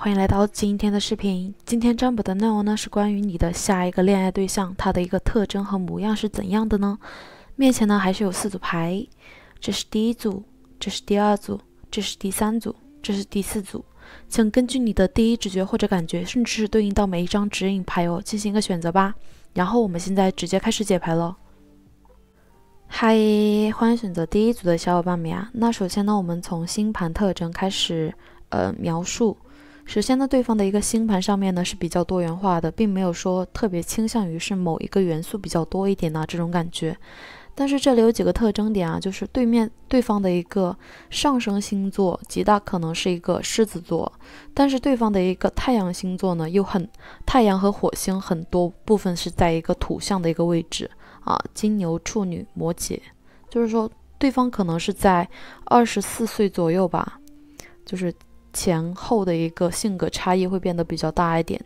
欢迎来到今天的视频。今天占卜的内容呢，是关于你的下一个恋爱对象，他的一个特征和模样是怎样的呢？面前呢还是有四组牌，这是第一组，这是第二组，这是第三组，这是第四组。请根据你的第一直觉或者感觉，甚至是对应到每一张指引牌哦，进行一个选择吧。然后我们现在直接开始解牌喽。嗨，欢迎选择第一组的小伙伴们啊！那首先呢，我们从星盘特征开始，呃，描述。首先呢，对方的一个星盘上面呢是比较多元化的，并没有说特别倾向于是某一个元素比较多一点呐这种感觉。但是这里有几个特征点啊，就是对面对方的一个上升星座极大可能是一个狮子座，但是对方的一个太阳星座呢又很太阳和火星很多部分是在一个土象的一个位置啊，金牛、处女、摩羯，就是说对方可能是在二十四岁左右吧，就是。前后的一个性格差异会变得比较大一点，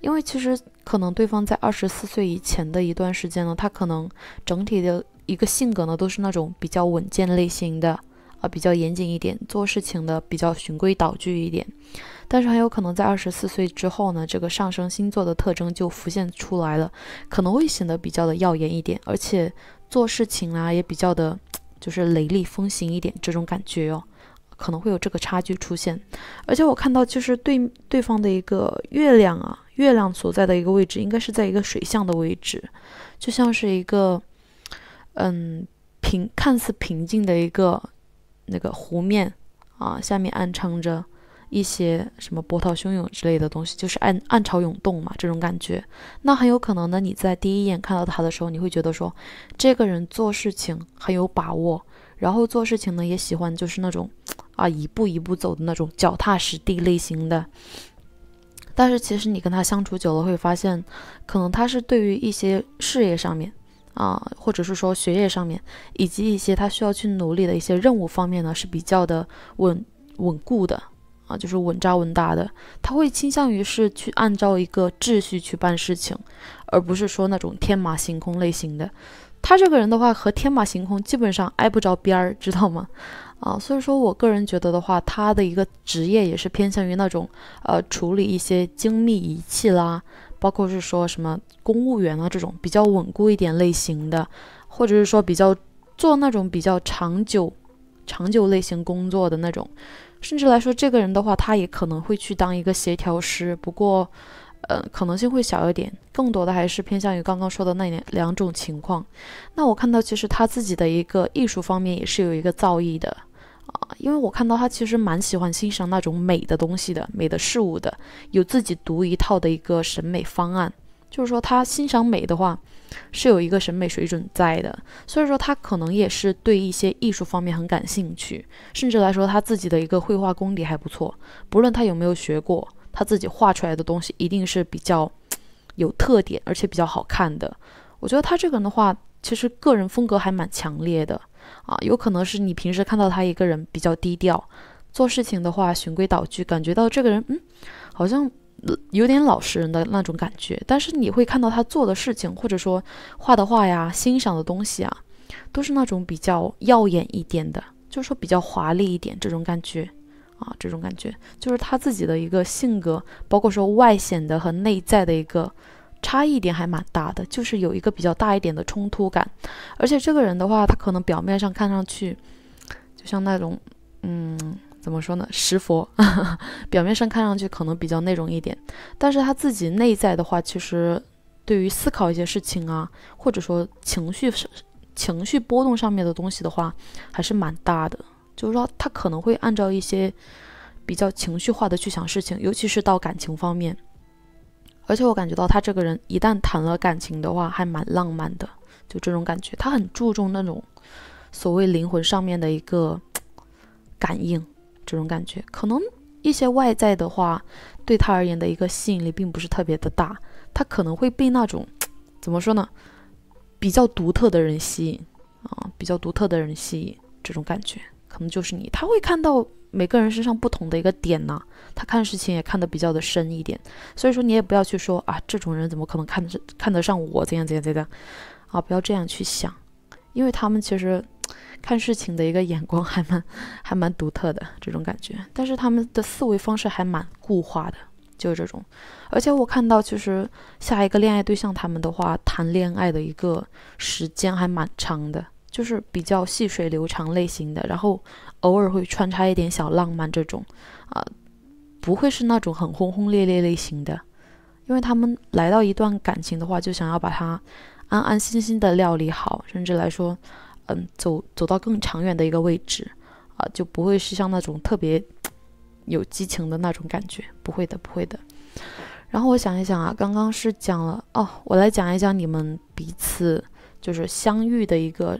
因为其实可能对方在二十四岁以前的一段时间呢，他可能整体的一个性格呢都是那种比较稳健类型的，啊，比较严谨一点，做事情的比较循规蹈矩一点。但是很有可能在二十四岁之后呢，这个上升星座的特征就浮现出来了，可能会显得比较的耀眼一点，而且做事情啊也比较的，就是雷厉风行一点这种感觉哦。可能会有这个差距出现，而且我看到就是对对方的一个月亮啊，月亮所在的一个位置应该是在一个水象的位置，就像是一个嗯平看似平静的一个那个湖面啊，下面暗藏着一些什么波涛汹涌之类的东西，就是暗暗潮涌动嘛，这种感觉。那很有可能呢，你在第一眼看到他的时候，你会觉得说这个人做事情很有把握，然后做事情呢也喜欢就是那种。啊，一步一步走的那种脚踏实地类型的。但是其实你跟他相处久了，会发现，可能他是对于一些事业上面啊，或者是说学业上面，以及一些他需要去努力的一些任务方面呢，是比较的稳稳固的啊，就是稳扎稳打的。他会倾向于是去按照一个秩序去办事情，而不是说那种天马行空类型的。他这个人的话和天马行空基本上挨不着边儿，知道吗？啊，所以说我个人觉得的话，他的一个职业也是偏向于那种呃处理一些精密仪器啦，包括是说什么公务员啊这种比较稳固一点类型的，或者是说比较做那种比较长久、长久类型工作的那种，甚至来说这个人的话，他也可能会去当一个协调师。不过。呃，可能性会小一点，更多的还是偏向于刚刚说的那两两种情况。那我看到其实他自己的一个艺术方面也是有一个造诣的啊，因为我看到他其实蛮喜欢欣赏那种美的东西的，美的事物的，有自己独一套的一个审美方案，就是说他欣赏美的话，是有一个审美水准在的。所以说他可能也是对一些艺术方面很感兴趣，甚至来说他自己的一个绘画功底还不错，不论他有没有学过。他自己画出来的东西一定是比较有特点，而且比较好看的。我觉得他这个人的话，其实个人风格还蛮强烈的啊。有可能是你平时看到他一个人比较低调，做事情的话循规蹈矩，感觉到这个人嗯，好像有点老实人的那种感觉。但是你会看到他做的事情，或者说画的画呀、欣赏的东西啊，都是那种比较耀眼一点的，就是说比较华丽一点这种感觉。啊，这种感觉就是他自己的一个性格，包括说外显的和内在的一个差异点还蛮大的，就是有一个比较大一点的冲突感。而且这个人的话，他可能表面上看上去就像那种，嗯，怎么说呢，石佛，表面上看上去可能比较那种一点，但是他自己内在的话，其实对于思考一些事情啊，或者说情绪、情绪波动上面的东西的话，还是蛮大的。就是说，他可能会按照一些比较情绪化的去想事情，尤其是到感情方面。而且我感觉到他这个人，一旦谈了感情的话，还蛮浪漫的，就这种感觉。他很注重那种所谓灵魂上面的一个感应，这种感觉。可能一些外在的话，对他而言的一个吸引力并不是特别的大。他可能会被那种怎么说呢，比较独特的人吸引啊，比较独特的人吸引，这种感觉。可能就是你，他会看到每个人身上不同的一个点呢。他看事情也看得比较的深一点，所以说你也不要去说啊，这种人怎么可能看得看得上我？怎样怎样怎样？啊，不要这样去想，因为他们其实看事情的一个眼光还蛮还蛮独特的这种感觉，但是他们的思维方式还蛮固化的，就是这种。而且我看到，其实下一个恋爱对象，他们的话谈恋爱的一个时间还蛮长的。就是比较细水流长类型的，然后偶尔会穿插一点小浪漫这种，啊，不会是那种很轰轰烈烈类型的，因为他们来到一段感情的话，就想要把它安安心心的料理好，甚至来说，嗯，走走到更长远的一个位置，啊，就不会是像那种特别有激情的那种感觉，不会的，不会的。然后我想一想啊，刚刚是讲了哦，我来讲一讲你们彼此就是相遇的一个。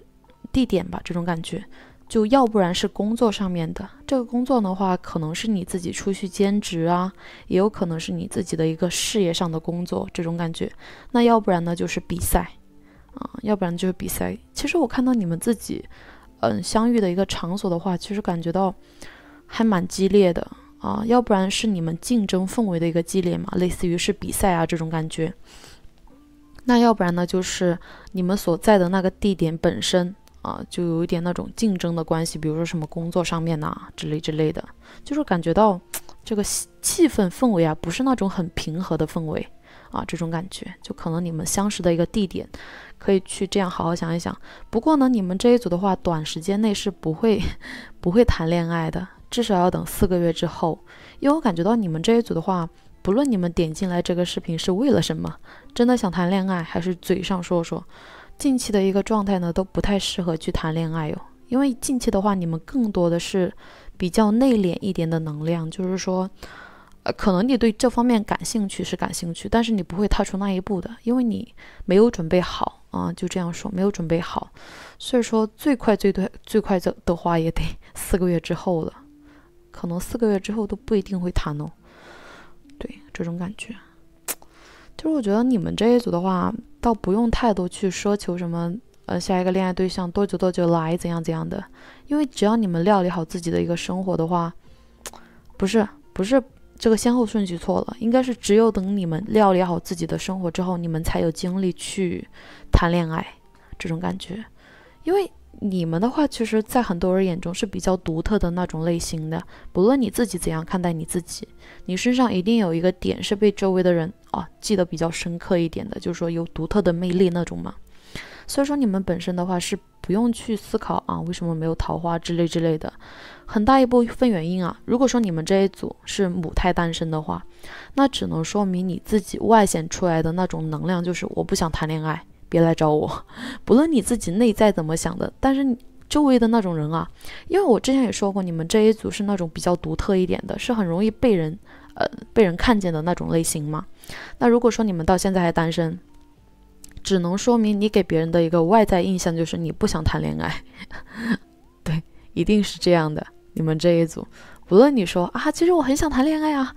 地点吧，这种感觉，就要不然是工作上面的。这个工作的话，可能是你自己出去兼职啊，也有可能是你自己的一个事业上的工作这种感觉。那要不然呢，就是比赛啊，要不然就是比赛。其实我看到你们自己，嗯，相遇的一个场所的话，其实感觉到还蛮激烈的啊。要不然是你们竞争氛围的一个激烈嘛，类似于是比赛啊这种感觉。那要不然呢，就是你们所在的那个地点本身。啊，就有一点那种竞争的关系，比如说什么工作上面呐之类之类的，就是感觉到这个气氛氛围啊，不是那种很平和的氛围啊，这种感觉，就可能你们相识的一个地点，可以去这样好好想一想。不过呢，你们这一组的话，短时间内是不会 不会谈恋爱的，至少要等四个月之后。因为我感觉到你们这一组的话，不论你们点进来这个视频是为了什么，真的想谈恋爱还是嘴上说说。近期的一个状态呢，都不太适合去谈恋爱哦，因为近期的话，你们更多的是比较内敛一点的能量，就是说，呃，可能你对这方面感兴趣是感兴趣，但是你不会踏出那一步的，因为你没有准备好啊，就这样说，没有准备好，所以说最快最多最快的话也得 四个月之后了，可能四个月之后都不一定会谈哦，对，这种感觉，就是我觉得你们这一组的话。倒不用太多去奢求什么，呃，下一个恋爱对象多久多久来怎样怎样的，因为只要你们料理好自己的一个生活的话，不是不是这个先后顺序错了，应该是只有等你们料理好自己的生活之后，你们才有精力去谈恋爱，这种感觉，因为。你们的话，其实，在很多人眼中是比较独特的那种类型的。不论你自己怎样看待你自己，你身上一定有一个点是被周围的人啊记得比较深刻一点的，就是说有独特的魅力那种嘛。所以说你们本身的话是不用去思考啊为什么没有桃花之类之类的。很大一部分原因啊，如果说你们这一组是母胎单身的话，那只能说明你自己外显出来的那种能量就是我不想谈恋爱。别来找我，不论你自己内在怎么想的，但是周围的那种人啊，因为我之前也说过，你们这一组是那种比较独特一点的，是很容易被人呃被人看见的那种类型嘛。那如果说你们到现在还单身，只能说明你给别人的一个外在印象就是你不想谈恋爱，对，一定是这样的。你们这一组，无论你说啊，其实我很想谈恋爱啊，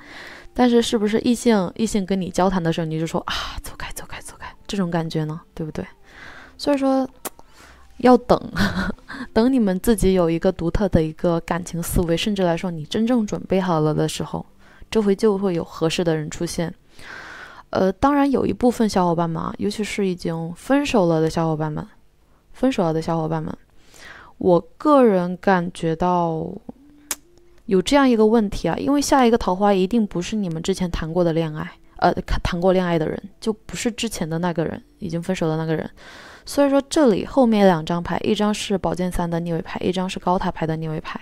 但是是不是异性异性跟你交谈的时候，你就说啊，走开走开走。这种感觉呢，对不对？所以说，要等 等你们自己有一个独特的一个感情思维，甚至来说，你真正准备好了的时候，这回就会有合适的人出现。呃，当然有一部分小伙伴们，啊，尤其是已经分手了的小伙伴们，分手了的小伙伴们，我个人感觉到有这样一个问题啊，因为下一个桃花一定不是你们之前谈过的恋爱。呃，谈过恋爱的人就不是之前的那个人，已经分手的那个人。所以说，这里后面两张牌，一张是宝剑三的逆位牌，一张是高塔牌的逆位牌。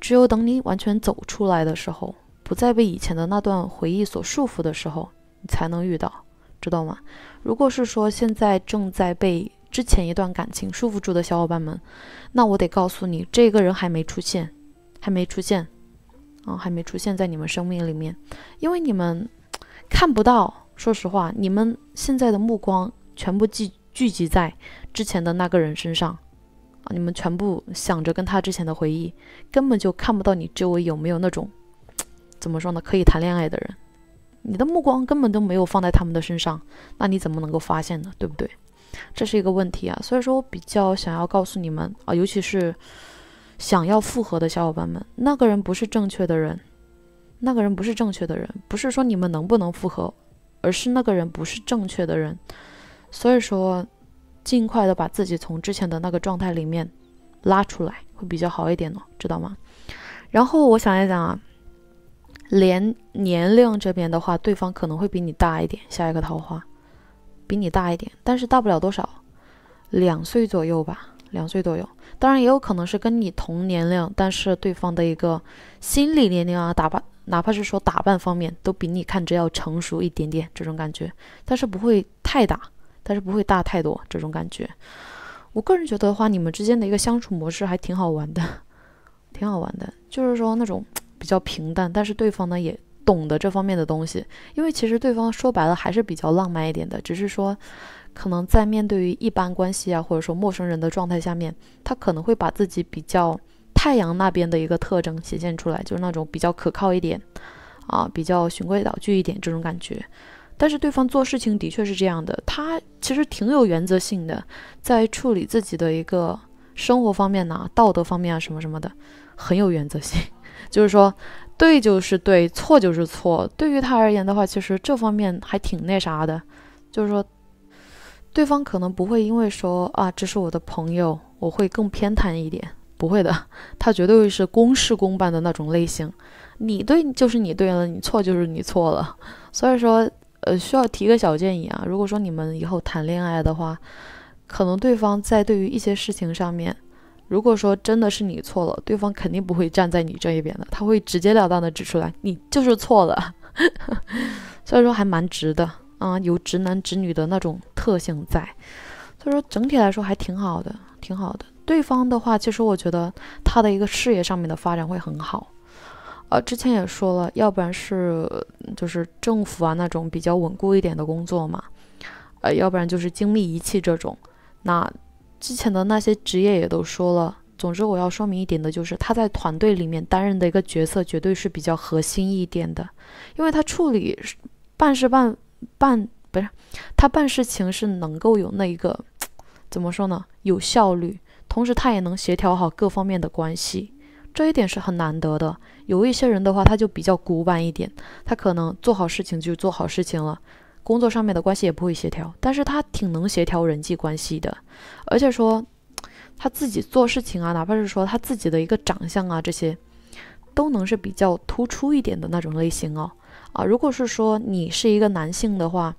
只有等你完全走出来的时候，不再被以前的那段回忆所束缚的时候，你才能遇到，知道吗？如果是说现在正在被之前一段感情束缚住的小伙伴们，那我得告诉你，这个人还没出现，还没出现，哦，还没出现在你们生命里面，因为你们。看不到，说实话，你们现在的目光全部聚聚集在之前的那个人身上啊，你们全部想着跟他之前的回忆，根本就看不到你周围有没有那种 怎么说呢，可以谈恋爱的人。你的目光根本都没有放在他们的身上，那你怎么能够发现呢？对不对？这是一个问题啊，所以说我比较想要告诉你们啊，尤其是想要复合的小伙伴们，那个人不是正确的人。那个人不是正确的人，不是说你们能不能复合，而是那个人不是正确的人。所以说，尽快的把自己从之前的那个状态里面拉出来会比较好一点呢，知道吗？然后我想一想啊，年年龄这边的话，对方可能会比你大一点。下一个桃花比你大一点，但是大不了多少，两岁左右吧，两岁左右。当然也有可能是跟你同年龄，但是对方的一个心理年龄啊，打扮。哪怕是说打扮方面，都比你看着要成熟一点点这种感觉，但是不会太大，但是不会大太多这种感觉。我个人觉得的话，你们之间的一个相处模式还挺好玩的，挺好玩的，就是说那种比较平淡，但是对方呢也懂得这方面的东西，因为其实对方说白了还是比较浪漫一点的，只是说可能在面对于一般关系啊，或者说陌生人的状态下面，他可能会把自己比较。太阳那边的一个特征显现出来，就是那种比较可靠一点，啊，比较循规蹈矩一点这种感觉。但是对方做事情的确是这样的，他其实挺有原则性的，在处理自己的一个生活方面呢，道德方面啊什么什么的，很有原则性。就是说，对就是对，错就是错。对于他而言的话，其实这方面还挺那啥的。就是说，对方可能不会因为说啊，这是我的朋友，我会更偏袒一点。不会的，他 绝对会是公事公办的那种类型。你对就是你对了，你错就是你错了。所以说，呃，需要提个小建议啊。如果说你们以后谈恋爱的话，可能对方在对于一些事情上面，如果说真的是你错了，对方肯定不会站在你这一边的，他会直截了当的指出来，你就是错了。所以说还蛮直的啊，有直男直女的那种特性在。所以说整体来说还挺好的，挺好的。对方的话，其实我觉得他的一个事业上面的发展会很好，呃，之前也说了，要不然是就是政府啊那种比较稳固一点的工作嘛，呃，要不然就是精密仪器这种。那之前的那些职业也都说了。总之，我要说明一点的就是，他在团队里面担任的一个角色，绝对是比较核心一点的，因为他处理办事办办不是他办事情是能够有那一个 怎么说呢，有效率。同时，他也能协调好各方面的关系，这一点是很难得的。有一些人的话，他就比较古板一点，他可能做好事情就做好事情了，工作上面的关系也不会协调，但是他挺能协调人际关系的。而且说，他自己做事情啊，哪怕是说他自己的一个长相啊，这些都能是比较突出一点的那种类型哦。啊，如果是说你是一个男性的话，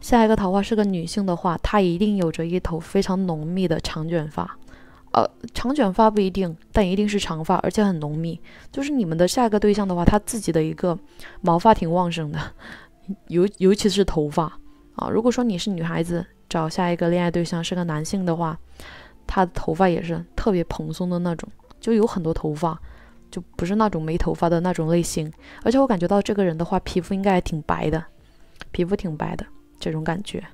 下一个桃花是个女性的话，她一定有着一头非常浓密的长卷发。呃，长卷发不一定，但一定是长发，而且很浓密。就是你们的下一个对象的话，他自己的一个毛发挺旺盛的，尤尤其是头发啊。如果说你是女孩子，找下一个恋爱对象是个男性的话，他的头发也是特别蓬松的那种，就有很多头发，就不是那种没头发的那种类型。而且我感觉到这个人的话，皮肤应该还挺白的，皮肤挺白的这种感觉，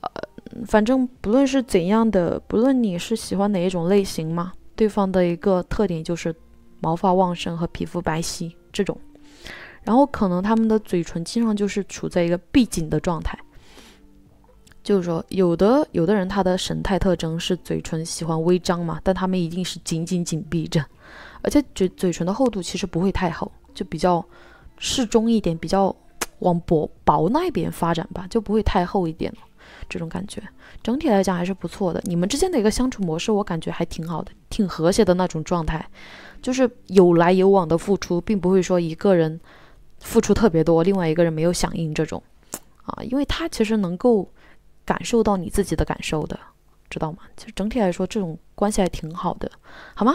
呃。反正不论是怎样的，不论你是喜欢哪一种类型嘛，对方的一个特点就是毛发旺盛和皮肤白皙这种，然后可能他们的嘴唇经常就是处在一个闭紧的状态，就是说有的有的人他的神态特征是嘴唇喜欢微张嘛，但他们一定是紧紧紧闭着，而且嘴嘴唇的厚度其实不会太厚，就比较适中一点，比较往薄薄那边发展吧，就不会太厚一点了。这种感觉，整体来讲还是不错的。你们之间的一个相处模式，我感觉还挺好的，挺和谐的那种状态，就是有来有往的付出，并不会说一个人付出特别多，另外一个人没有响应这种啊，因为他其实能够感受到你自己的感受的，知道吗？其实整体来说，这种关系还挺好的，好吗？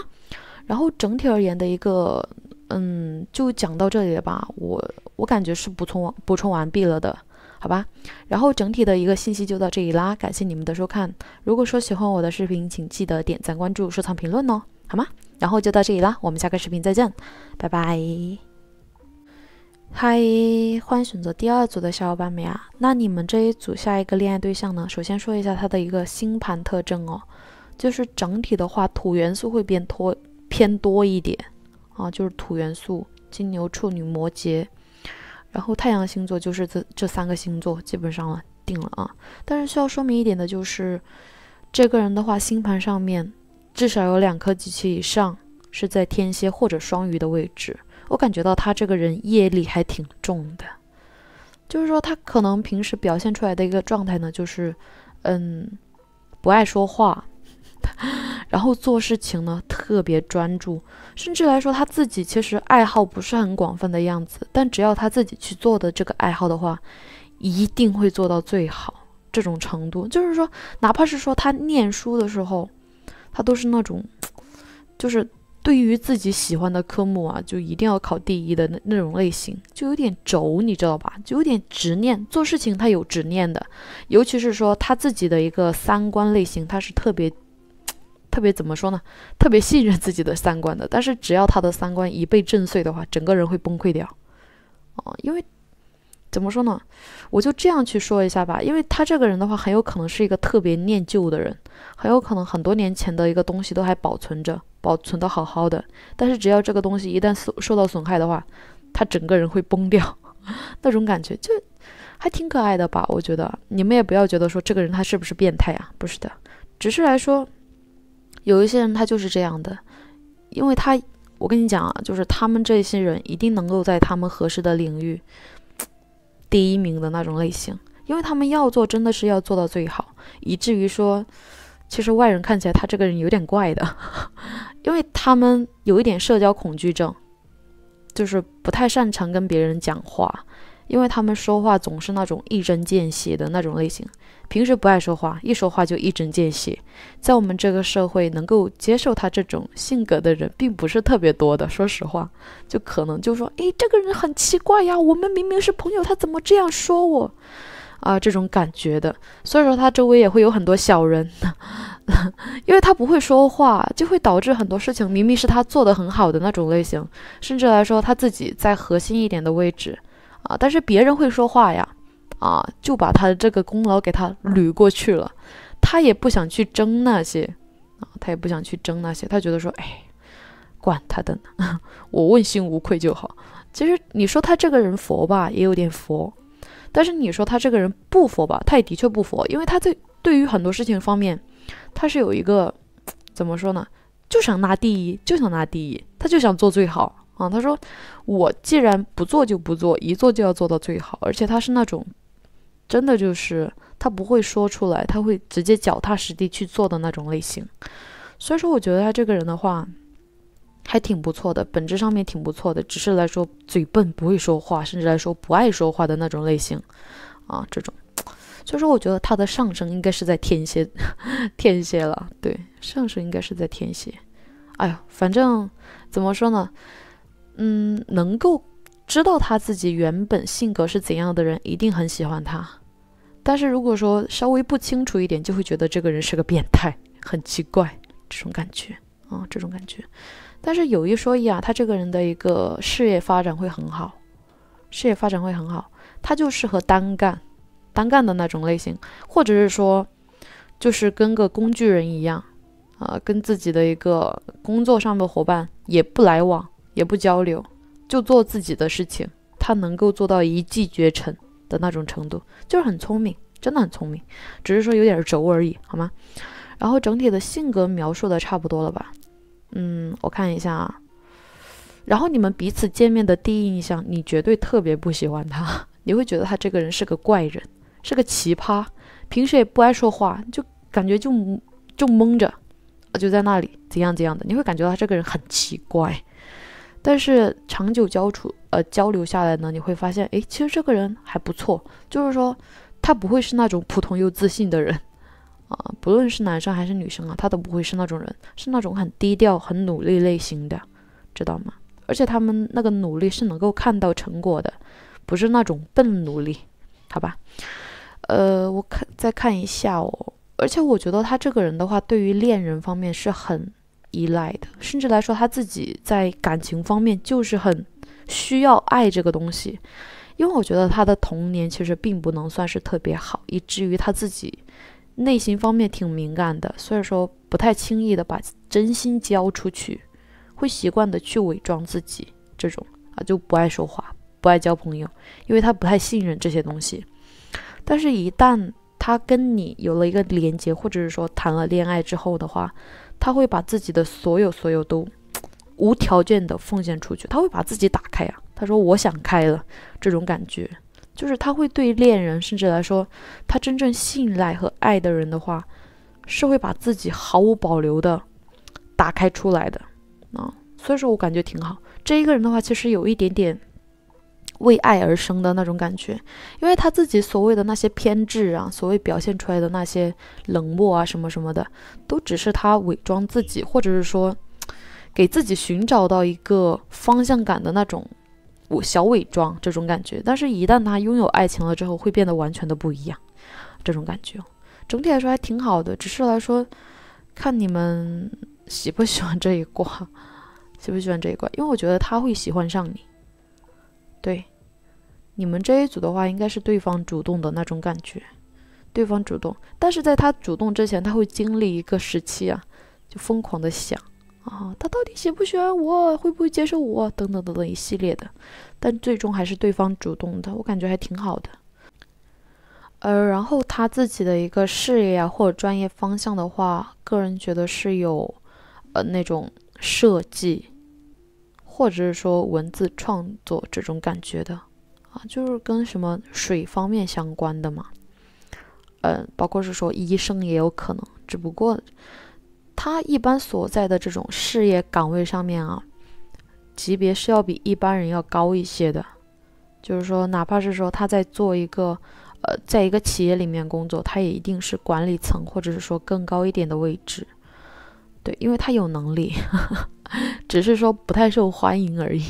然后整体而言的一个，嗯，就讲到这里吧。我我感觉是补充补充完毕了的。好吧，然后整体的一个信息就到这里啦，感谢你们的收看。如果说喜欢我的视频，请记得点赞、关注、收藏、评论哦，好吗？然后就到这里啦，我们下个视频再见，拜拜。嗨，欢迎选择第二组的小伙伴们啊，那你们这一组下一个恋爱对象呢？首先说一下它的一个星盘特征哦，就是整体的话土元素会变多偏多一点啊，就是土元素，金牛、处女、摩羯。然后太阳星座就是这这三个星座基本上了定了啊，但是需要说明一点的就是，这个人的话星盘上面至少有两颗及其以上是在天蝎或者双鱼的位置，我感觉到他这个人业力还挺重的，就是说他可能平时表现出来的一个状态呢，就是嗯不爱说话。然后做事情呢特别专注，甚至来说他自己其实爱好不是很广泛的样子，但只要他自己去做的这个爱好的话，一定会做到最好这种程度。就是说，哪怕是说他念书的时候，他都是那种，就是对于自己喜欢的科目啊，就一定要考第一的那那种类型，就有点轴，你知道吧？就有点执念，做事情他有执念的，尤其是说他自己的一个三观类型，他是特别。特别怎么说呢？特别信任自己的三观的，但是只要他的三观一被震碎的话，整个人会崩溃掉。哦，因为怎么说呢？我就这样去说一下吧。因为他这个人的话，很有可能是一个特别念旧的人，很有可能很多年前的一个东西都还保存着，保存的好好的。但是只要这个东西一旦受受到损害的话，他整个人会崩掉，那种感觉就还挺可爱的吧？我觉得你们也不要觉得说这个人他是不是变态啊？不是的，只是来说。有一些人他就是这样的，因为他，我跟你讲啊，就是他们这些人一定能够在他们合适的领域第一名的那种类型，因为他们要做真的是要做到最好，以至于说，其实外人看起来他这个人有点怪的，因为他们有一点社交恐惧症，就是不太擅长跟别人讲话。因为他们说话总是那种一针见血的那种类型，平时不爱说话，一说话就一针见血。在我们这个社会，能够接受他这种性格的人并不是特别多的。说实话，就可能就说：“哎，这个人很奇怪呀，我们明明是朋友，他怎么这样说我？”啊，这种感觉的。所以说，他周围也会有很多小人，因为他不会说话，就会导致很多事情明明是他做的很好的那种类型，甚至来说他自己在核心一点的位置。啊！但是别人会说话呀，啊，就把他的这个功劳给他捋过去了。他也不想去争那些，啊，他也不想去争那些。他觉得说，哎，管他的呢，我问心无愧就好。其实你说他这个人佛吧，也有点佛；但是你说他这个人不佛吧，他也的确不佛，因为他在对于很多事情方面，他是有一个怎么说呢？就想拿第一，就想拿第一，他就想做最好。啊，他说：“我既然不做就不做，一做就要做到最好。”而且他是那种，真的就是他不会说出来，他会直接脚踏实地去做的那种类型。所以说，我觉得他这个人的话，还挺不错的，本质上面挺不错的。只是来说嘴笨不会说话，甚至来说不爱说话的那种类型啊，这种。所以说，我觉得他的上升应该是在天蝎，天蝎了。对，上升应该是在天蝎。哎呀，反正怎么说呢？嗯，能够知道他自己原本性格是怎样的人，一定很喜欢他。但是如果说稍微不清楚一点，就会觉得这个人是个变态，很奇怪这种感觉啊，这种感觉。但是有一说一啊，他这个人的一个事业发展会很好，事业发展会很好。他就适合单干，单干的那种类型，或者是说，就是跟个工具人一样啊，跟自己的一个工作上的伙伴也不来往。也不交流，就做自己的事情。他能够做到一骑绝尘的那种程度，就是很聪明，真的很聪明，只是说有点轴而已，好吗？然后整体的性格描述的差不多了吧？嗯，我看一下啊。然后你们彼此见面的第一印象，你绝对特别不喜欢他，你会觉得他这个人是个怪人，是个奇葩。平时也不爱说话，就感觉就就蒙着，就在那里怎样怎样的，你会感觉到他这个人很奇怪。但是长久交处呃交流下来呢，你会发现，哎，其实这个人还不错。就是说，他不会是那种普通又自信的人 啊，不论是男生还是女生啊，他都不会是那种人，是那种很低调、很努力类型的，知道吗？而且他们那个努力是能够看到成果的，不是那种笨努力，好吧？呃，我看再看一下哦，而且我觉得他这个人的话，对于恋人方面是很。依赖的，甚至来说，他自己在感情方面就是很需要爱这个东西，因为我觉得他的童年其实并不能算是特别好，以至于他自己内心方面挺敏感的，所以说不太轻易的把真心交出去，会习惯的去伪装自己，这种啊就不爱说话，不爱交朋友，因为他不太信任这些东西，但是一旦他跟你有了一个连接，或者是说谈了恋爱之后的话。他会把自己的所有所有都无条件的奉献出去，他会把自己打开啊。他说：“我想开了，这种感觉，就是他会对恋人，甚至来说，他真正信赖和爱的人的话，是会把自己毫无保留的打开出来的啊。”所以说我感觉挺好。这一个人的话，其实有一点点。为爱而生的那种感觉，因为他自己所谓的那些偏执啊，所谓表现出来的那些冷漠啊什么什么的，都只是他伪装自己，或者是说 给自己寻找到一个方向感的那种我小伪装这种感觉。但是，一旦他拥有爱情了之后，会变得完全的不一样。这种感觉，整体来说还挺好的。只是来说，看你们喜不喜欢这一卦，喜不喜欢这一卦，因为我觉得他会喜欢上你。对，你们这一组的话，应该是对方主动的那种感觉，对方主动，但是在他主动之前，他会经历一个时期啊，就疯狂的想啊，他到底喜不喜欢我，会不会接受我，等等等等一系列的，但最终还是对方主动的，我感觉还挺好的。呃，然后他自己的一个事业啊，或者专业方向的话，个人觉得是有，呃，那种设计。或者是说文字创作这种感觉的啊，就是跟什么水方面相关的嘛，嗯，包括是说医生也有可能，只不过他一般所在的这种事业岗位上面啊，级别是要比一般人要高一些的，就是说哪怕是说他在做一个呃，在一个企业里面工作，他也一定是管理层或者是说更高一点的位置，对，因为他有能力。只是说不太受欢迎而已，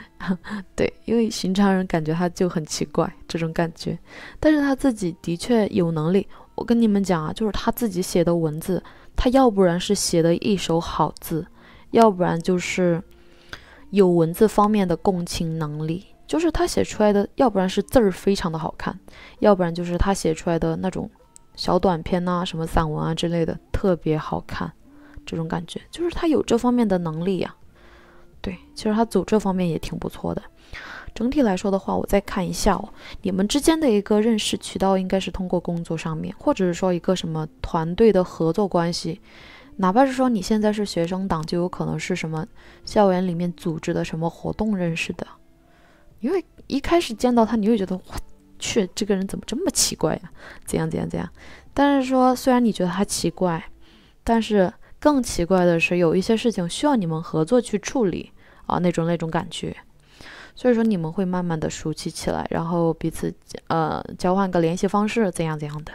对，因为寻常人感觉他就很奇怪这种感觉，但是他自己的确有能力。我跟你们讲啊，就是他自己写的文字，他要不然是写的一手好字，要不然就是有文字方面的共情能力，就是他写出来的，要不然是字儿非常的好看，要不然就是他写出来的那种小短篇啊、什么散文啊之类的特别好看。这种感觉就是他有这方面的能力呀，对，其实他走这方面也挺不错的。整体来说的话，我再看一下哦。你们之间的一个认识渠道应该是通过工作上面，或者是说一个什么团队的合作关系，哪怕是说你现在是学生党，就有可能是什么校园里面组织的什么活动认识的。因为一开始见到他，你会觉得我去，这个人怎么这么奇怪呀？怎样怎样怎样？但是说虽然你觉得他奇怪，但是。更奇怪的是，有一些事情需要你们合作去处理啊，那种那种感觉，所以说你们会慢慢的熟悉起来，然后彼此呃交换个联系方式，怎样怎样的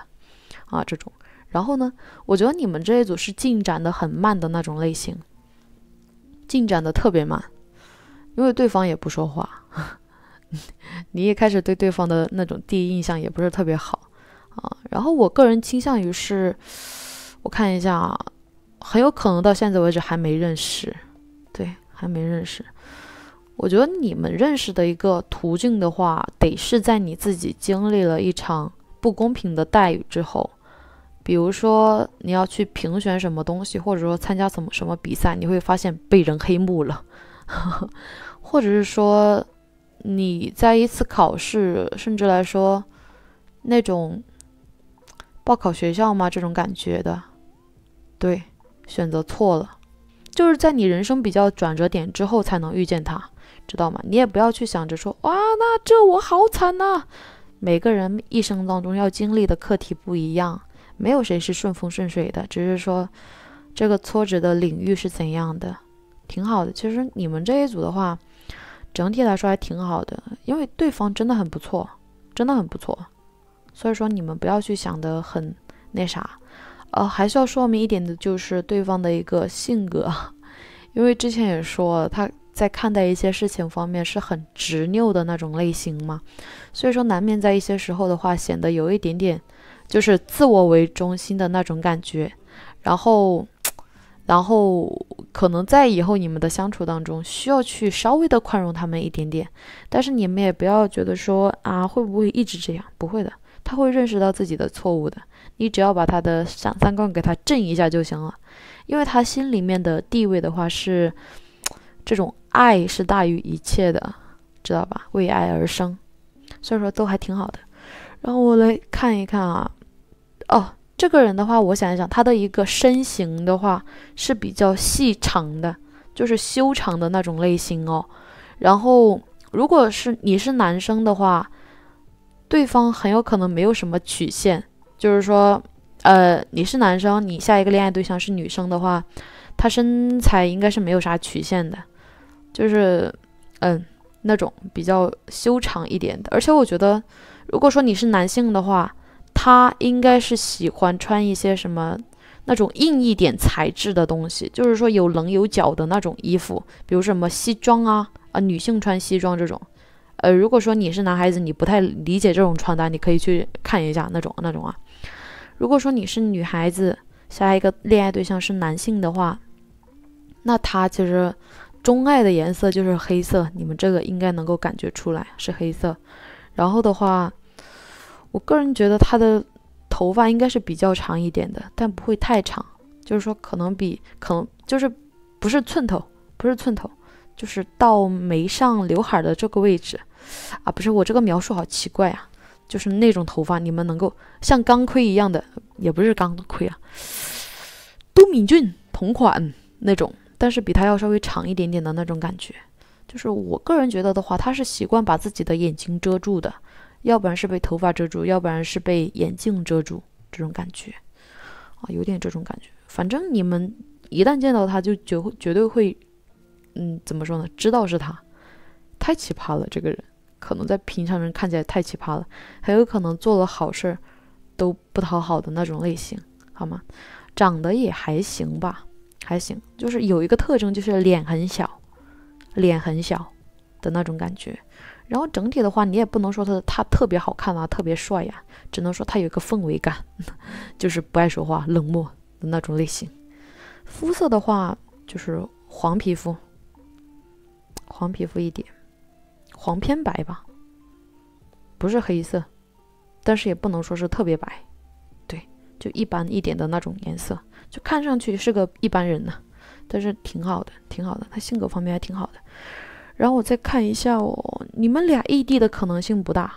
啊这种。然后呢，我觉得你们这一组是进展的很慢的那种类型，进展的特别慢，因为对方也不说话，你一开始对对方的那种第一印象也不是特别好啊。然后我个人倾向于是，我看一下。很有可能到现在为止还没认识，对，还没认识。我觉得你们认识的一个途径的话，得是在你自己经历了一场不公平的待遇之后，比如说你要去评选什么东西，或者说参加什么什么比赛，你会发现被人黑幕了，或者是说你在一次考试，甚至来说那种报考学校嘛这种感觉的，对。选择错了，就是在你人生比较转折点之后才能遇见他，知道吗？你也不要去想着说哇，那这我好惨呐。每个人一生当中要经历的课题不一样，没有谁是顺风顺水的，只是说这个挫折的领域是怎样的，挺好的。其实你们这一组的话，整体来说还挺好的，因为对方真的很不错，真的很不错，所以说你们不要去想的很那啥。呃，还需要说明一点的就是对方的一个性格，因为之前也说他在看待一些事情方面是很执拗的那种类型嘛，所以说难免在一些时候的话，显得有一点点就是自我为中心的那种感觉，然后，然后可能在以后你们的相处当中，需要去稍微的宽容他们一点点，但是你们也不要觉得说啊会不会一直这样，不会的，他会认识到自己的错误的。你只要把他的三三观给他正一下就行了，因为他心里面的地位的话是，这种爱是大于一切的，知道吧？为爱而生，所以说都还挺好的。然后我来看一看啊，哦，这个人的话，我想一想，他的一个身形的话是比较细长的，就是修长的那种类型哦。然后如果是你是男生的话，对方很有可能没有什么曲线。就是说，呃，你是男生，你下一个恋爱对象是女生的话，她身材应该是没有啥曲线的，就是，嗯，那种比较修长一点的。而且我觉得，如果说你是男性的话，他应该是喜欢穿一些什么那种硬一点材质的东西，就是说有棱有角的那种衣服，比如什么西装啊啊，女性穿西装这种。呃，如果说你是男孩子，你不太理解这种穿搭，你可以去看一下那种那种啊。如果说你是女孩子，下一个恋爱对象是男性的话，那他其实钟爱的颜色就是黑色。你们这个应该能够感觉出来是黑色。然后的话，我个人觉得他的头发应该是比较长一点的，但不会太长，就是说可能比可能就是不是寸头，不是寸头。就是到眉上刘海的这个位置，啊，不是我这个描述好奇怪啊，就是那种头发，你们能够像钢盔一样的，也不是钢盔啊，都敏俊同款那种，但是比他要稍微长一点点的那种感觉。就是我个人觉得的话，他是习惯把自己的眼睛遮住的，要不然是被头发遮住，要不然是被眼镜遮住这种感觉，啊，有点这种感觉。反正你们一旦见到他，就绝绝对会。嗯，怎么说呢？知道是他，太奇葩了。这个人可能在平常人看起来太奇葩了，很有可能做了好事儿都不讨好的那种类型，好吗？长得也还行吧，还行，就是有一个特征就是脸很小，脸很小的那种感觉。然后整体的话，你也不能说他他特别好看啊，特别帅呀，只能说他有一个氛围感，就是不爱说话、冷漠的那种类型。肤色的话，就是黄皮肤。黄皮肤一点，黄偏白吧，不是黑色，但是也不能说是特别白，对，就一般一点的那种颜色，就看上去是个一般人呢，但是挺好的，挺好的，他性格方面还挺好的。然后我再看一下哦，你们俩异地的可能性不大，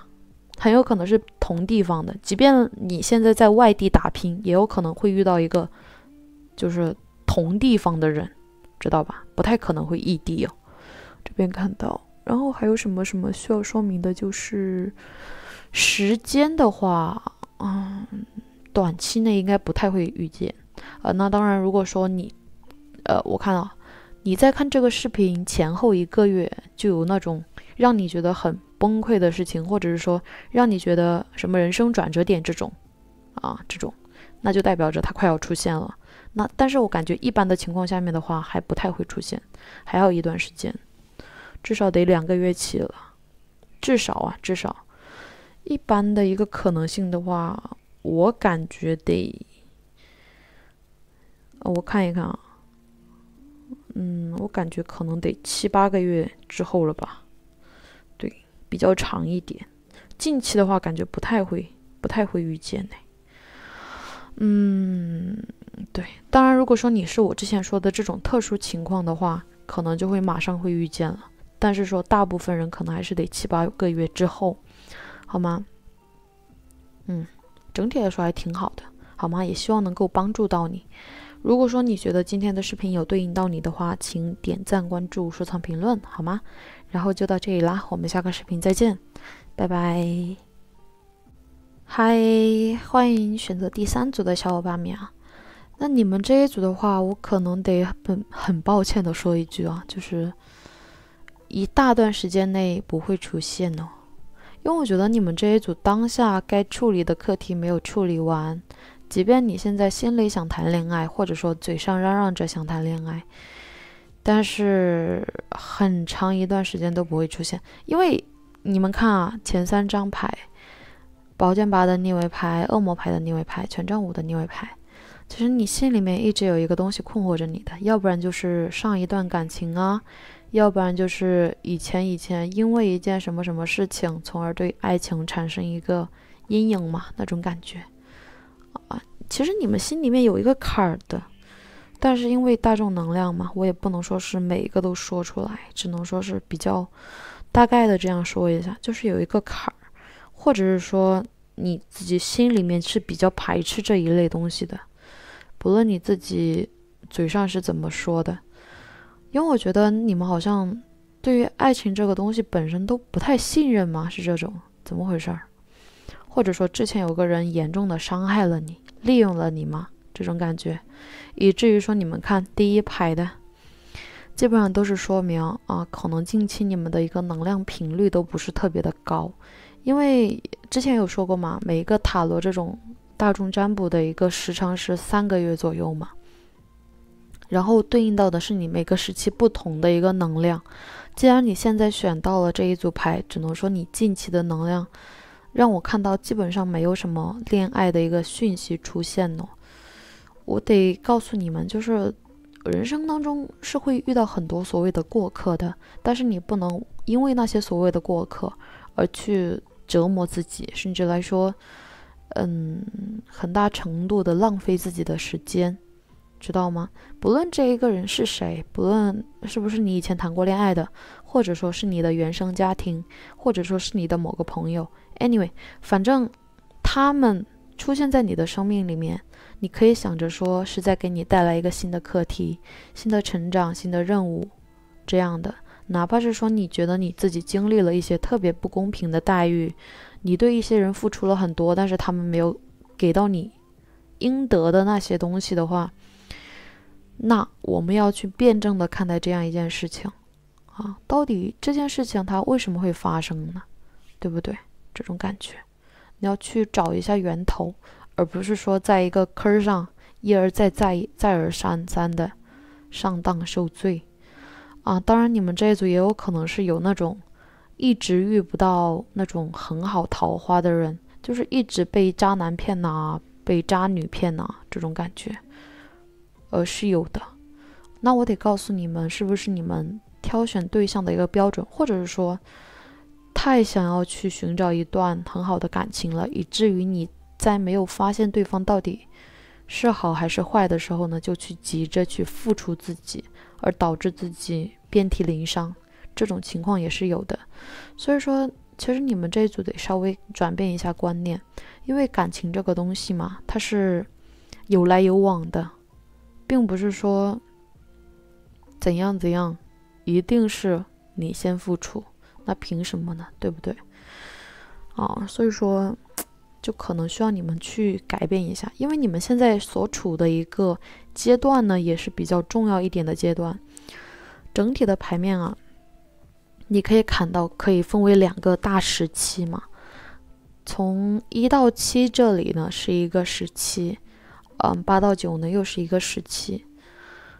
很有可能是同地方的。即便你现在在外地打拼，也有可能会遇到一个就是同地方的人，知道吧？不太可能会异地哦。这边看到，然后还有什么什么需要说明的？就是时间的话，嗯，短期内应该不太会遇见呃，那当然，如果说你，呃，我看了你在看这个视频前后一个月就有那种让你觉得很崩溃的事情，或者是说让你觉得什么人生转折点这种，啊，这种，那就代表着它快要出现了。那但是我感觉一般的情况下面的话还不太会出现，还要一段时间。至少得两个月起了，至少啊，至少一般的一个可能性的话，我感觉得，我看一看啊，嗯，我感觉可能得七八个月之后了吧，对，比较长一点。近期的话，感觉不太会，不太会遇见呢。嗯，对，当然，如果说你是我之前说的这种特殊情况的话，可能就会马上会遇见了。但是说，大部分人可能还是得七八个月之后，好吗？嗯，整体来说还挺好的，好吗？也希望能够帮助到你。如果说你觉得今天的视频有对应到你的话，请点赞、关注、收藏、评论，好吗？然后就到这里啦，我们下个视频再见，拜拜。嗨，欢迎选择第三组的小伙伴们。啊！那你们这一组的话，我可能得很很抱歉的说一句啊，就是。一大段时间内不会出现哦，因为我觉得你们这一组当下该处理的课题没有处理完。即便你现在心里想谈恋爱，或者说嘴上嚷嚷着想谈恋爱，但是很长一段时间都不会出现，因为你们看啊，前三张牌，宝剑八的逆位牌，恶魔牌的逆位牌，权杖五的逆位牌，其实你心里面一直有一个东西困惑着你的，要不然就是上一段感情啊。要不然就是以前以前因为一件什么什么事情，从而对爱情产生一个阴影嘛那种感觉啊。其实你们心里面有一个坎儿的，但是因为大众能量嘛，我也不能说是每一个都说出来，只能说是比较大概的这样说一下，就是有一个坎儿，或者是说你自己心里面是比较排斥这一类东西的，不论你自己嘴上是怎么说的。因为我觉得你们好像对于爱情这个东西本身都不太信任吗？是这种怎么回事儿？或者说之前有个人严重的伤害了你，利用了你吗？这种感觉，以至于说你们看第一排的，基本上都是说明啊，可能近期你们的一个能量频率都不是特别的高，因为之前有说过嘛，每一个塔罗这种大众占卜的一个时长是三个月左右嘛。然后对应到的是你每个时期不同的一个能量。既然你现在选到了这一组牌，只能说你近期的能量让我看到基本上没有什么恋爱的一个讯息出现呢。我得告诉你们，就是人生当中是会遇到很多所谓的过客的，但是你不能因为那些所谓的过客而去折磨自己，甚至来说，嗯，很大程度的浪费自己的时间。知道吗？不论这一个人是谁，不论是不是你以前谈过恋爱的，或者说是你的原生家庭，或者说是你的某个朋友，anyway，反正他们出现在你的生命里面，你可以想着说是在给你带来一个新的课题、新的成长、新的任务这样的。哪怕是说你觉得你自己经历了一些特别不公平的待遇，你对一些人付出了很多，但是他们没有给到你应得的那些东西的话。那我们要去辩证的看待这样一件事情，啊，到底这件事情它为什么会发生呢？对不对？这种感觉，你要去找一下源头，而不是说在一个坑上一而再再再而三三的上当受罪，啊，当然你们这一组也有可能是有那种一直遇不到那种很好桃花的人，就是一直被渣男骗呐，被渣女骗呐，这种感觉。呃，是有的。那我得告诉你们，是不是你们挑选对象的一个标准，或者是说，太想要去寻找一段很好的感情了，以至于你在没有发现对方到底是好还是坏的时候呢，就去急着去付出自己，而导致自己遍体鳞伤，这种情况也是有的。所以说，其实你们这一组得稍微转变一下观念，因为感情这个东西嘛，它是有来有往的。并不是说怎样怎样，一定是你先付出，那凭什么呢？对不对？啊，所以说就可能需要你们去改变一下，因为你们现在所处的一个阶段呢，也是比较重要一点的阶段。整体的牌面啊，你可以看到，可以分为两个大时期嘛，从一到七这里呢是一个时期。嗯，八到九呢，又是一个时期，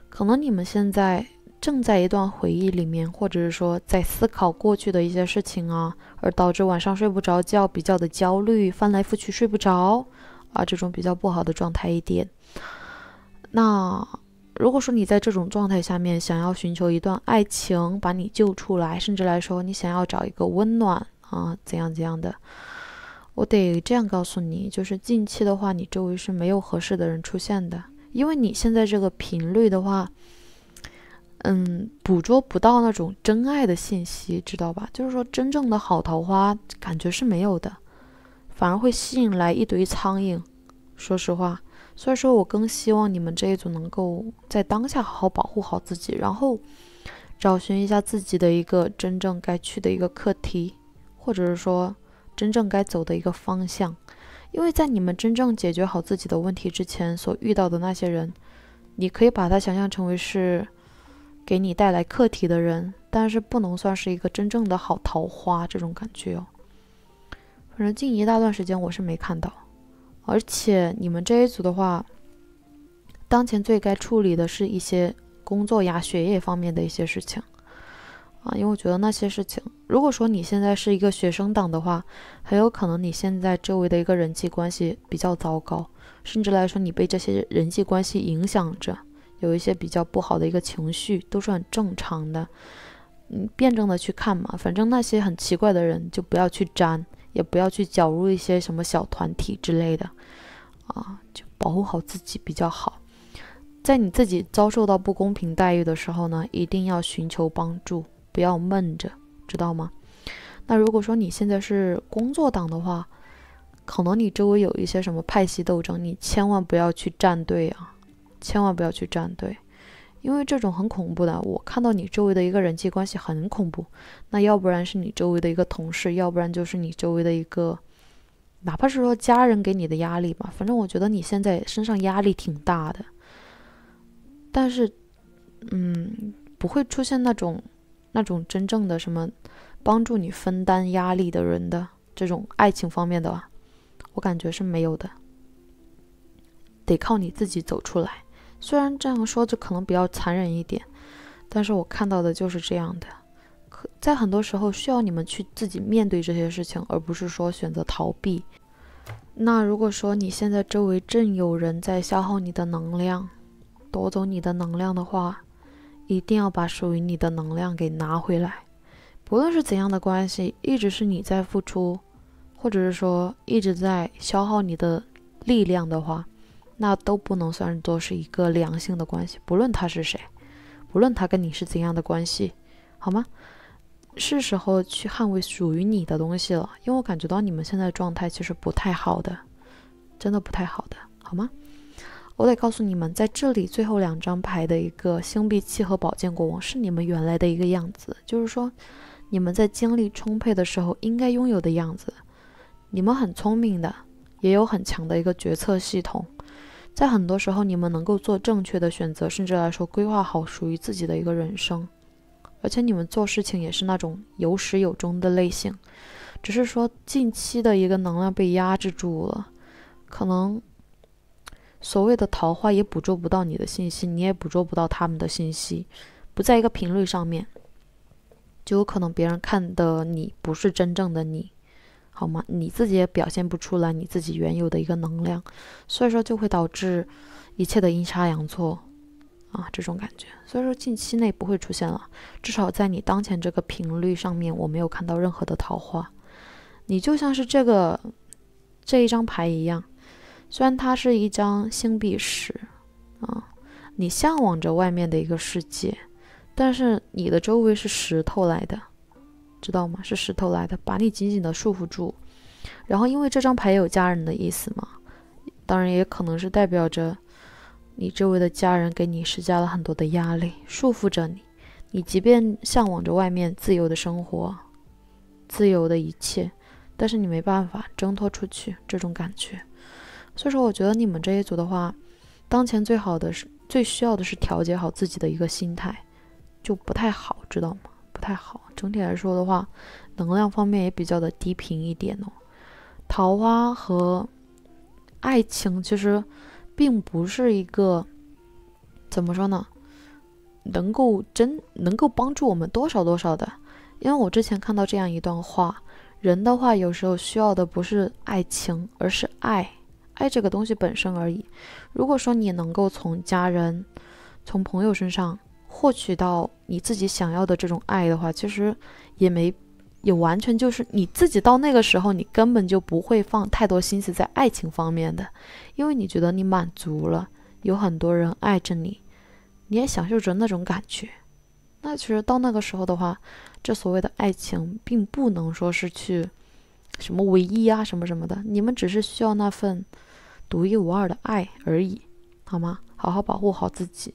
可能你们现在正在一段回忆里面，或者是说在思考过去的一些事情啊，而导致晚上睡不着觉，比较的焦虑，翻来覆去睡不着啊，这种比较不好的状态一点。那如果说你在这种状态下面，想要寻求一段爱情把你救出来，甚至来说你想要找一个温暖啊，怎样怎样的。我得这样告诉你，就是近期的话，你周围是没有合适的人出现的，因为你现在这个频率的话，嗯，捕捉不到那种真爱的信息，知道吧？就是说，真正的好桃花感觉是没有的，反而会吸引来一堆苍蝇。说实话，所以说我更希望你们这一组能够在当下好好保护好自己，然后找寻一下自己的一个真正该去的一个课题，或者是说。真正该走的一个方向，因为在你们真正解决好自己的问题之前，所遇到的那些人，你可以把他想象成为是给你带来课题的人，但是不能算是一个真正的好桃花这种感觉哦。反正近一大段时间我是没看到，而且你们这一组的话，当前最该处理的是一些工作呀、学业方面的一些事情。因为我觉得那些事情，如果说你现在是一个学生党的话，很有可能你现在周围的一个人际关系比较糟糕，甚至来说你被这些人际关系影响着，有一些比较不好的一个情绪都是很正常的。你辩证的去看嘛，反正那些很奇怪的人就不要去沾，也不要去搅入一些什么小团体之类的，啊，就保护好自己比较好。在你自己遭受到不公平待遇的时候呢，一定要寻求帮助。不要闷着，知道吗？那如果说你现在是工作党的话，可能你周围有一些什么派系斗争，你千万不要去站队啊！千万不要去站队，因为这种很恐怖的。我看到你周围的一个人际关系很恐怖，那要不然是你周围的一个同事，要不然就是你周围的一个，哪怕是说家人给你的压力吧。反正我觉得你现在身上压力挺大的，但是，嗯，不会出现那种。那种真正的什么帮助你分担压力的人的这种爱情方面的，我感觉是没有的，得靠你自己走出来。虽然这样说就可能比较残忍一点，但是我看到的就是这样的。可在很多时候需要你们去自己面对这些事情，而不是说选择逃避。那如果说你现在周围正有人在消耗你的能量，夺走你的能量的话。一定要把属于你的能量给拿回来。不论是怎样的关系，一直是你在付出，或者是说一直在消耗你的力量的话，那都不能算作是一个良性的关系。不论他是谁，不论他跟你是怎样的关系，好吗？是时候去捍卫属于你的东西了，因为我感觉到你们现在状态其实不太好的，真的不太好的，好吗？我得告诉你们，在这里最后两张牌的一个星币七和宝剑国王是你们原来的一个样子，就是说，你们在精力充沛的时候应该拥有的样子。你们很聪明的，也有很强的一个决策系统，在很多时候你们能够做正确的选择，甚至来说规划好属于自己的一个人生。而且你们做事情也是那种有始有终的类型，只是说近期的一个能量被压制住了，可能。所谓的桃花也捕捉不到你的信息，你也捕捉不到他们的信息，不在一个频率上面，就有可能别人看的你不是真正的你，好吗？你自己也表现不出来你自己原有的一个能量，所以说就会导致一切的阴差阳错啊，这种感觉。所以说近期内不会出现了，至少在你当前这个频率上面，我没有看到任何的桃花，你就像是这个这一张牌一样。虽然它是一张星币十，啊，你向往着外面的一个世界，但是你的周围是石头来的，知道吗？是石头来的，把你紧紧的束缚住。然后因为这张牌有家人的意思嘛，当然也可能是代表着你周围的家人给你施加了很多的压力，束缚着你。你即便向往着外面自由的生活、自由的一切，但是你没办法挣脱出去，这种感觉。所以说，我觉得你们这一组的话，当前最好的是、最需要的是调节好自己的一个心态，就不太好，知道吗？不太好。整体来说的话，能量方面也比较的低频一点哦。桃花和爱情其实并不是一个怎么说呢，能够真能够帮助我们多少多少的。因为我之前看到这样一段话：人的话，有时候需要的不是爱情，而是爱。爱这个东西本身而已。如果说你能够从家人、从朋友身上获取到你自己想要的这种爱的话，其实也没也完全就是你自己到那个时候，你根本就不会放太多心思在爱情方面的，因为你觉得你满足了，有很多人爱着你，你也享受着那种感觉。那其实到那个时候的话，这所谓的爱情并不能说是去什么唯一啊，什么什么的，你们只是需要那份。独一无二的爱而已，好吗？好好保护好自己。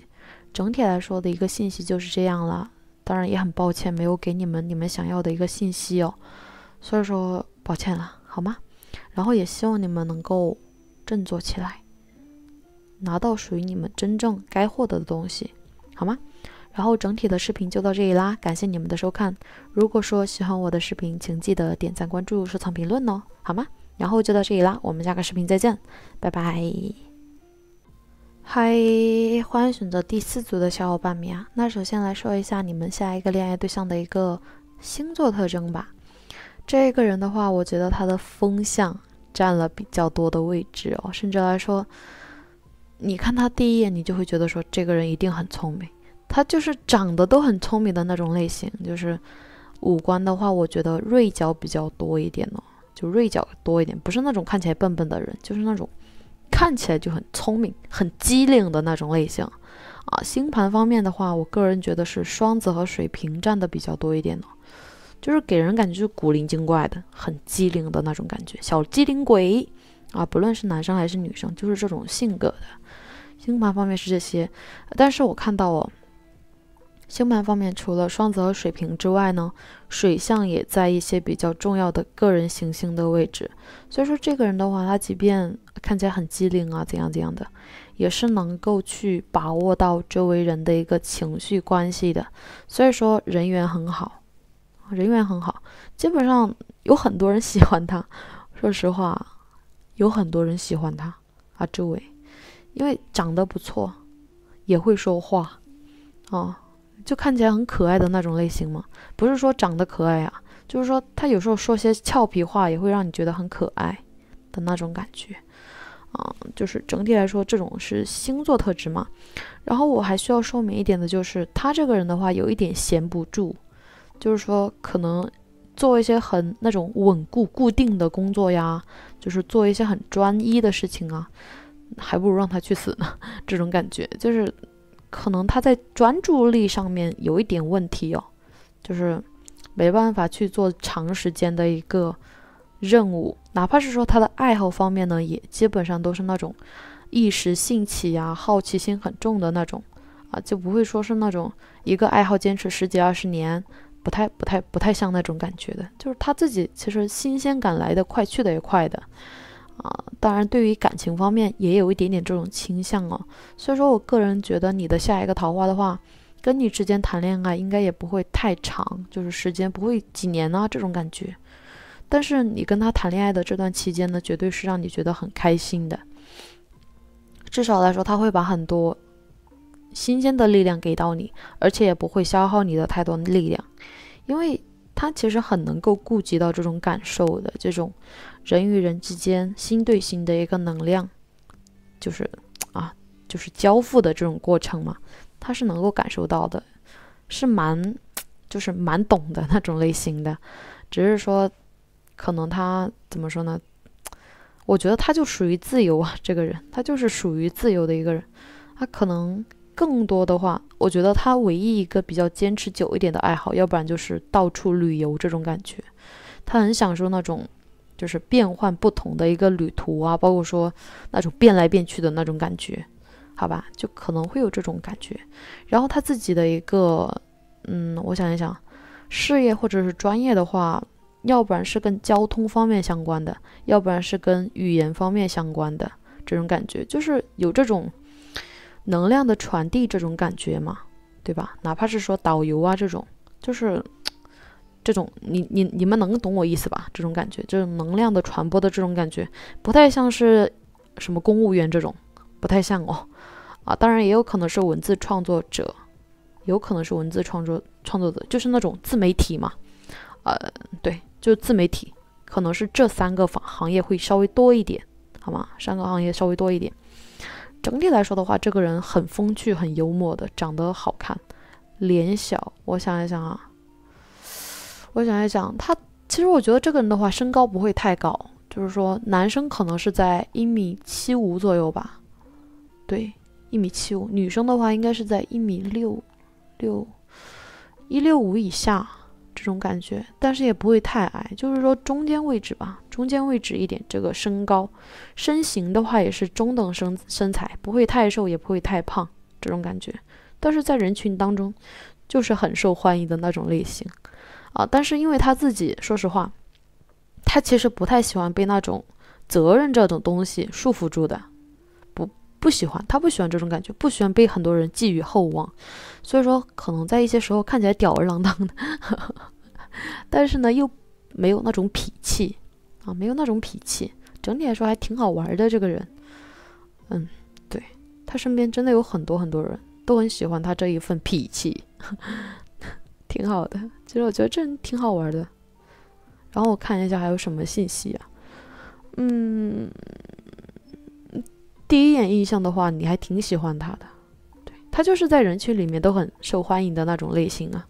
整体来说的一个信息就是这样了。当然也很抱歉没有给你们你们想要的一个信息哦，所以说抱歉了，好吗？然后也希望你们能够振作起来，拿到属于你们真正该获得的东西，好吗？然后整体的视频就到这里啦，感谢你们的收看。如果说喜欢我的视频，请记得点赞、关注、收藏、评论哦，好吗？然后就到这里啦，我们下个视频再见，拜拜。嗨，欢迎选择第四组的小伙伴们呀。那首先来说一下你们下一个恋爱对象的一个星座特征吧。这个人的话，我觉得他的风向占了比较多的位置哦，甚至来说，你看他第一眼，你就会觉得说这个人一定很聪明，他就是长得都很聪明的那种类型，就是五官的话，我觉得锐角比较多一点哦。就锐角多一点，不是那种看起来笨笨的人，就是那种看起来就很聪明、很机灵的那种类型啊。星盘方面的话，我个人觉得是双子和水瓶占的比较多一点呢，就是给人感觉就古灵精怪的、很机灵的那种感觉，小机灵鬼啊。不论是男生还是女生，就是这种性格的。星盘方面是这些，但是我看到哦。星盘方面，除了双子和水瓶之外呢，水象也在一些比较重要的个人行星的位置。所以说，这个人的话，他即便看起来很机灵啊，怎样怎样的，也是能够去把握到周围人的一个情绪关系的。所以说，人缘很好，人缘很好，基本上有很多人喜欢他。说实话，有很多人喜欢他啊，周围，因为长得不错，也会说话，啊。就看起来很可爱的那种类型吗？不是说长得可爱啊，就是说他有时候说些俏皮话也会让你觉得很可爱的那种感觉，啊，就是整体来说这种是星座特质嘛。然后我还需要说明一点的就是，他这个人的话有一点闲不住，就是说可能做一些很那种稳固固定的工作呀，就是做一些很专一的事情啊，还不如让他去死呢，这种感觉就是。可能他在专注力上面有一点问题哦，就是没办法去做长时间的一个任务。哪怕是说他的爱好方面呢，也基本上都是那种一时兴起呀、好奇心很重的那种啊，就不会说是那种一个爱好坚持十几二十年，不太、不太、不太像那种感觉的。就是他自己其实新鲜感来的快，去的也快的。啊，当然，对于感情方面也有一点点这种倾向哦。所以说我个人觉得，你的下一个桃花的话，跟你之间谈恋爱应该也不会太长，就是时间不会几年啊这种感觉。但是你跟他谈恋爱的这段期间呢，绝对是让你觉得很开心的。至少来说，他会把很多新鲜的力量给到你，而且也不会消耗你的太多力量，因为他其实很能够顾及到这种感受的这种。人与人之间心对心的一个能量，就是啊，就是交付的这种过程嘛，他是能够感受到的，是蛮，就是蛮懂的那种类型的，只是说，可能他怎么说呢？我觉得他就属于自由啊，这个人他就是属于自由的一个人，他可能更多的话，我觉得他唯一一个比较坚持久一点的爱好，要不然就是到处旅游这种感觉，他很享受那种。就是变换不同的一个旅途啊，包括说那种变来变去的那种感觉，好吧，就可能会有这种感觉。然后他自己的一个，嗯，我想一想，事业或者是专业的话，要不然是跟交通方面相关的，要不然是跟语言方面相关的这种感觉，就是有这种能量的传递这种感觉嘛，对吧？哪怕是说导游啊这种，就是。这种你你你们能懂我意思吧？这种感觉就是能量的传播的这种感觉，不太像是什么公务员这种，不太像哦。啊，当然也有可能是文字创作者，有可能是文字创作创作者，就是那种自媒体嘛。呃，对，就自媒体，可能是这三个行行业会稍微多一点，好吗？三个行业稍微多一点。整体来说的话，这个人很风趣，很幽默的，长得好看，脸小。我想一想啊。我想一想，他其实我觉得这个人的话，身高不会太高，就是说男生可能是在一米七五左右吧，对，一米七五；女生的话应该是在一米六六一六五以下这种感觉，但是也不会太矮，就是说中间位置吧，中间位置一点。这个身高、身形的话也是中等身身材，不会太瘦，也不会太胖这种感觉，但是在人群当中就是很受欢迎的那种类型。啊，但是因为他自己，说实话，他其实不太喜欢被那种责任这种东西束缚住的，不不喜欢，他不喜欢这种感觉，不喜欢被很多人寄予厚望，所以说可能在一些时候看起来吊儿郎当的，但是呢又没有那种脾气，啊，没有那种脾气，整体来说还挺好玩的这个人，嗯，对，他身边真的有很多很多人都很喜欢他这一份脾气。挺好的，其实我觉得这人挺好玩的。然后我看一下还有什么信息啊？嗯，第一眼印象的话，你还挺喜欢他的，对他就是在人群里面都很受欢迎的那种类型啊。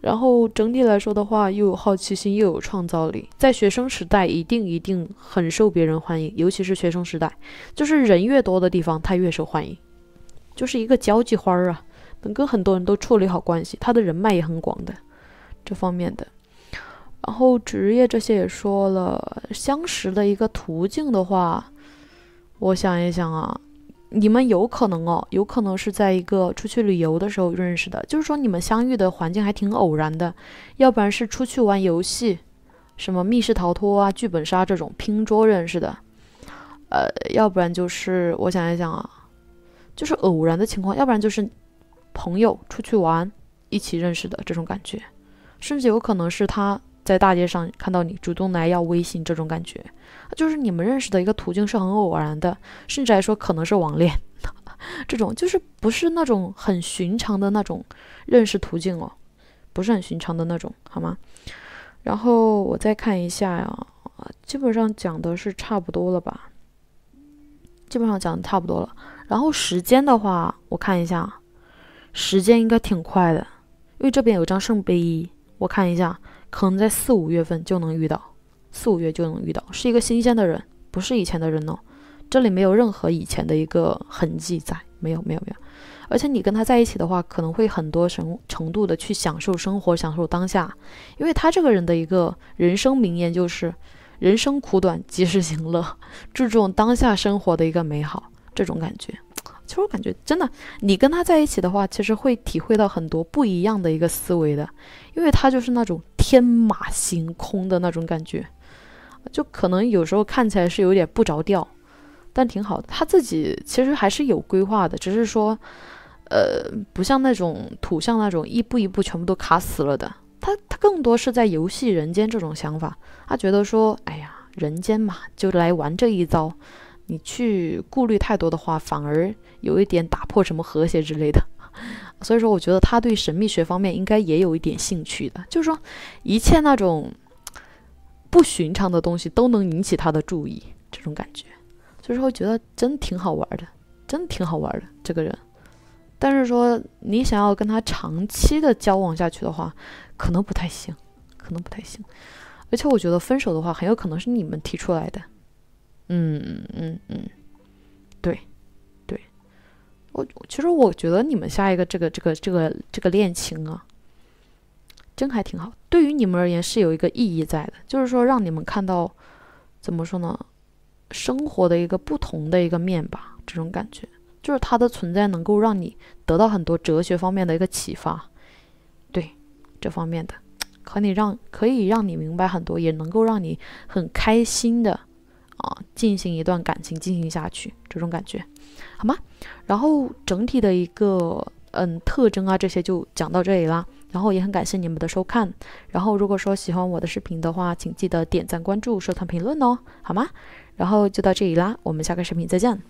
然后整体来说的话，又有好奇心又有创造力，在学生时代一定一定很受别人欢迎，尤其是学生时代，就是人越多的地方他越受欢迎，就是一个交际花儿啊。跟很多人都处理好关系，他的人脉也很广的，这方面的。然后职业这些也说了，相识的一个途径的话，我想一想啊，你们有可能哦，有可能是在一个出去旅游的时候认识的，就是说你们相遇的环境还挺偶然的，要不然是出去玩游戏，什么密室逃脱啊、剧本杀这种拼桌认识的，呃，要不然就是我想一想啊，就是偶然的情况，要不然就是。朋友出去玩，一起认识的这种感觉，甚至有可能是他在大街上看到你主动来要微信这种感觉，就是你们认识的一个途径是很偶然的，甚至来说可能是网恋，这种就是不是那种很寻常的那种认识途径哦，不是很寻常的那种，好吗？然后我再看一下呀，基本上讲的是差不多了吧，基本上讲的差不多了。然后时间的话，我看一下。时间应该挺快的，因为这边有张圣杯，我看一下，可能在四五月份就能遇到，四五月就能遇到，是一个新鲜的人，不是以前的人哦。这里没有任何以前的一个痕迹在，没有没有没有。而且你跟他在一起的话，可能会很多程程度的去享受生活，享受当下，因为他这个人的一个人生名言就是“人生苦短，及时行乐”，注重当下生活的一个美好，这种感觉。其实我感觉，真的，你跟他在一起的话，其实会体会到很多不一样的一个思维的，因为他就是那种天马行空的那种感觉，就可能有时候看起来是有点不着调，但挺好的。他自己其实还是有规划的，只是说，呃，不像那种土象那种一步一步全部都卡死了的，他他更多是在游戏人间这种想法，他觉得说，哎呀，人间嘛，就来玩这一遭。你去顾虑太多的话，反而有一点打破什么和谐之类的。所以说，我觉得他对神秘学方面应该也有一点兴趣的。就是说，一切那种不寻常的东西都能引起他的注意，这种感觉。所以说，觉得真挺好玩的，真挺好玩的这个人。但是说，你想要跟他长期的交往下去的话，可能不太行，可能不太行。而且我觉得分手的话，很有可能是你们提出来的。嗯嗯嗯对，对，我其实我觉得你们下一个这个这个这个这个恋情啊，真还挺好。对于你们而言是有一个意义在的，就是说让你们看到怎么说呢，生活的一个不同的一个面吧。这种感觉就是它的存在能够让你得到很多哲学方面的一个启发，对这方面的，可你让可以让你明白很多，也能够让你很开心的。啊，进行一段感情进行下去，这种感觉，好吗？然后整体的一个嗯特征啊，这些就讲到这里啦。然后也很感谢你们的收看。然后如果说喜欢我的视频的话，请记得点赞、关注、收藏、评论哦，好吗？然后就到这里啦，我们下个视频再见。